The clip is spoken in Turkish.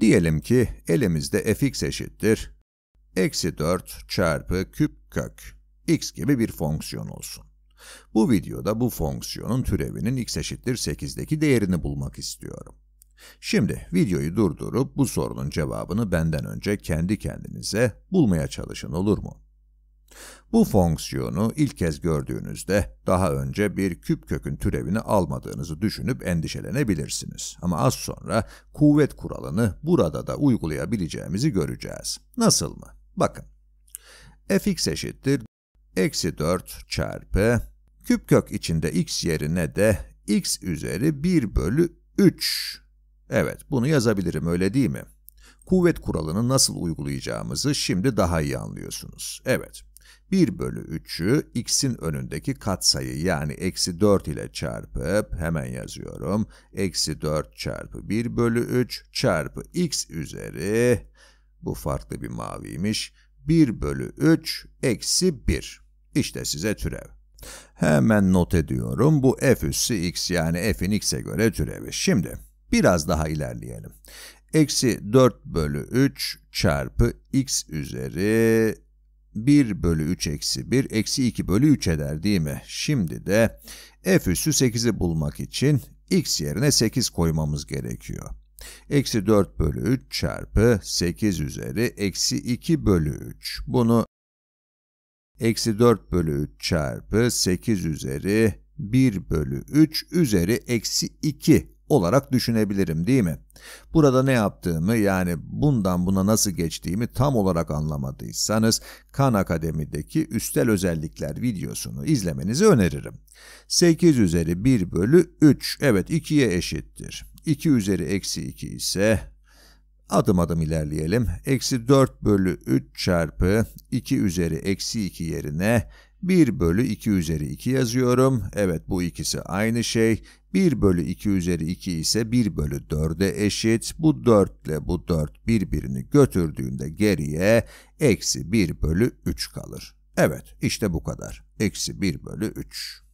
Diyelim ki elimizde fx eşittir. Eksi 4 çarpı küp kök x gibi bir fonksiyon olsun. Bu videoda bu fonksiyonun türevinin x eşittir 8'deki değerini bulmak istiyorum. Şimdi videoyu durdurup bu sorunun cevabını benden önce kendi kendinize bulmaya çalışın olur mu? Bu fonksiyonu ilk kez gördüğünüzde daha önce bir küp kökün türevini almadığınızı düşünüp endişelenebilirsiniz. Ama az sonra kuvvet kuralını burada da uygulayabileceğimizi göreceğiz. Nasıl mı? Bakın. fx eşittir eksi 4 çarpı küp kök içinde x yerine de x üzeri 1 bölü 3. Evet, bunu yazabilirim öyle değil mi? Kuvvet kuralını nasıl uygulayacağımızı şimdi daha iyi anlıyorsunuz. Evet, 1 bölü 3'ü x'in önündeki katsayı yani eksi 4 ile çarpıp hemen yazıyorum. Eksi 4 çarpı 1 bölü 3 çarpı x üzeri, bu farklı bir maviymiş, 1 bölü 3 eksi 1. İşte size türev. Hemen not ediyorum. Bu f üssü x yani f'in x'e göre türevi. Şimdi biraz daha ilerleyelim. Eksi 4 bölü 3 çarpı x üzeri 1 bölü 3 eksi 1 eksi 2 bölü 3 eder değil mi? Şimdi de f üssü 8'i bulmak için x yerine 8 koymamız gerekiyor. Eksi 4 bölü 3 çarpı 8 üzeri eksi 2 bölü 3. Bunu eksi 4 bölü 3 çarpı 8 üzeri 1 bölü 3 üzeri eksi 2 olarak düşünebilirim değil mi? Burada ne yaptığımı yani bundan buna nasıl geçtiğimi tam olarak anlamadıysanız Khan Akademi'deki üstel özellikler videosunu izlemenizi öneririm. 8 üzeri 1 bölü 3 evet 2'ye eşittir. 2 üzeri eksi 2 ise adım adım ilerleyelim. Eksi 4 bölü 3 çarpı 2 üzeri eksi 2 yerine 1 bölü 2 üzeri 2 yazıyorum. Evet bu ikisi aynı şey. 1 bölü 2 üzeri 2 ise 1 bölü 4'e eşit. Bu 4 ile bu 4 birbirini götürdüğünde geriye eksi 1 bölü 3 kalır. Evet işte bu kadar. Eksi 1 bölü 3.